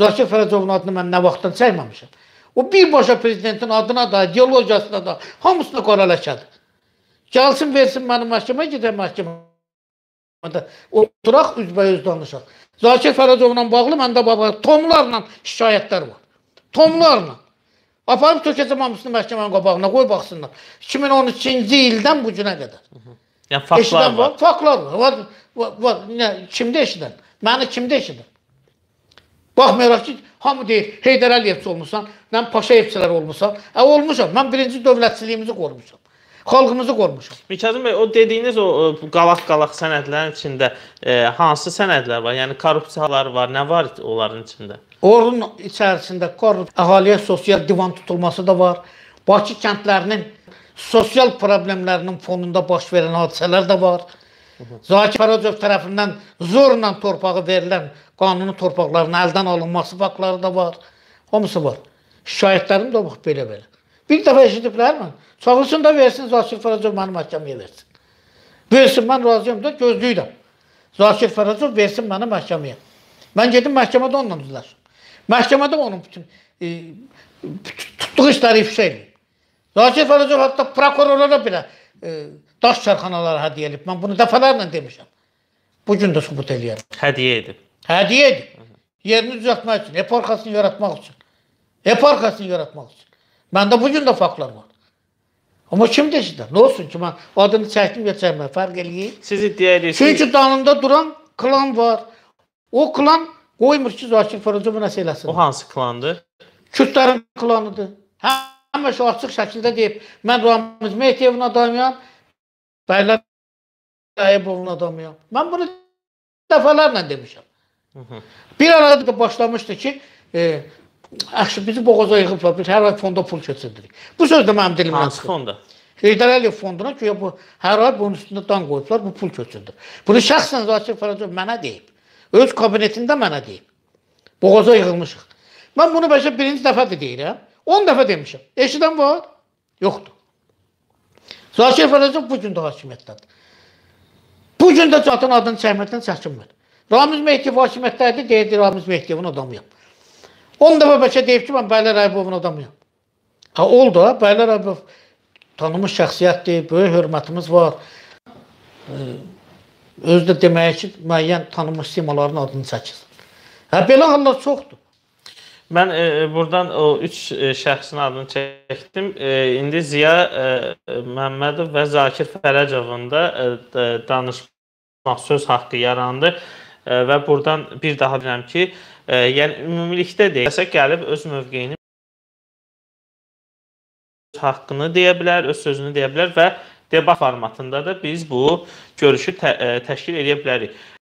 Zakir Fərəcovun adını mən nə vaxtdan çəkməmişəm. O birbaşa prezidentin adına da, ideologiyasına da, hamısını qora ləkədir. Gəlsin, versin məni məhkəmə, gedək məhkəmədə. Oturaq, üzbəyüz danışaq. Zakir Fərəcovla bağlı məndə baba tomlarla şikayətlər var. Tomlarla. Aparıb tökəcəm hamısını məhkəmənin qabağına, qoy baxsınlar. 2012-ci ildən bu günə qədər. Yəni faktlar var. Faktlar var. Var, var. Nə, kimdə eşidən? Məni kimdə eşidən? Baxmayaraq ki, hamı deyir, Heydər Əliyevçi olmusan, mən Paşayevçilər olmuşam. Ə e, olmuşam. Mən birinci dövlətçiliyimizi qorumuşam. Xalqımızı qorumuşam. Mikazım bəy, o dediyiniz o qalaq-qalaq sənədlərin içində e, hansı sənədlər var? Yəni korrupsiyalar var, nə var onların içində? Orun içərisində korrup əhaliyə sosial divan tutulması da var. Bakı kəndlərinin sosial problemlərinin fonunda baş verən hadisələr də var. Zakir Faracov tərəfindən zorla torpağı verilən qanuni torpaqların əldən alınması faktları da var. Hamısı var. Şikayətlərim də bax belə-belə. Bir dəfə eşidiblərmi? Çağırsın da versin Zakir Faracov mənim məhkəməyə versin. Versin mən razıyam da gözləyirəm. Zakir Faracov versin məni məhkəməyə. Mən gedim məhkəmədə onunla üzləşim. Məhkəmədə onun bütün e, tutduğu işləri ifşa edir. Zakir Faracov hətta prokurorlara belə e, daş karxanalara hədiyyə edib. Mən bunu dəfələrlə demişəm. Bu gün də sübut eləyirəm. Hədiyyə edib. Hədiyyə edib. Yerini düzəltmək üçün, eparkasını yaratmaq üçün. Eparkasını yaratmaq üçün. Məndə bu gün də faktlar var. Amma kim desinlər? Nə olsun ki, mən adını çəkdim ya çəkmək, fərq eləyir. Siz iddia edirsiniz. Çünki danında duran klan var. O klan qoymur ki, Zakir Fərəcov nəsə eləsin. O hansı klandır? Kürdlərin klanıdır. Həmişə açıq şəkildə deyib, mən Ramiz Mehdiyevin adamıyam. Taylan Tayyibovun adamıyam. Mən bunu dəfələrlə demişəm. Bir arada başlamışdı ki, e, Əxşi bizi boğaza yığıblar. Biz hər ay fonda pul keçirdirik. Bu söz də mənim dilimdən çıxır. Hansı fonda? Heydər Əliyev fonduna ki, bu hər ay bunun üstündə dan qoyublar, bu pul köçürdü. Bunu şəxsən Zakir Fərəcov mənə deyib. Öz kabinetində mənə deyib. Boğaza yığılmışıq. Mən bunu bəlkə birinci dəfə də deyirəm. 10 dəfə demişəm. Eşidən var? Yoxdur. Raşid Fərəcov bu gün də hakimiyyətdədir. Bu gün də zatın adını çəkməkdən çəkinmir. Ramiz Mehdiyev hakimiyyətdədir, deyirdi Ramiz Mehdiyevin adamıyam. 10 dəfə bəlkə deyib ki, mən Bəylər Rəbovun adamıyam. Ha, oldu, Bəylər Rəbov tanınmış şəxsiyyətdir, böyük hörmətimiz var. Özü də deməyə ki, müəyyən tanınmış simaların adını çəkir. Hə, belə hallar çoxdur. Mən e, e burdan o 3 e, şəxsin adını çəkdim. E, indi Ziya e, e Məmmədov və Zakir Fərəcovun da e, danışmaq söz haqqı yarandı e, və burdan bir daha bilirəm ki, e, yəni ümumilikdə deyəsə gəlib öz mövqeyini haqqını deyə bilər, öz sözünü deyə bilər və debat formatında da biz bu görüşü tə təşkil edə bilərik.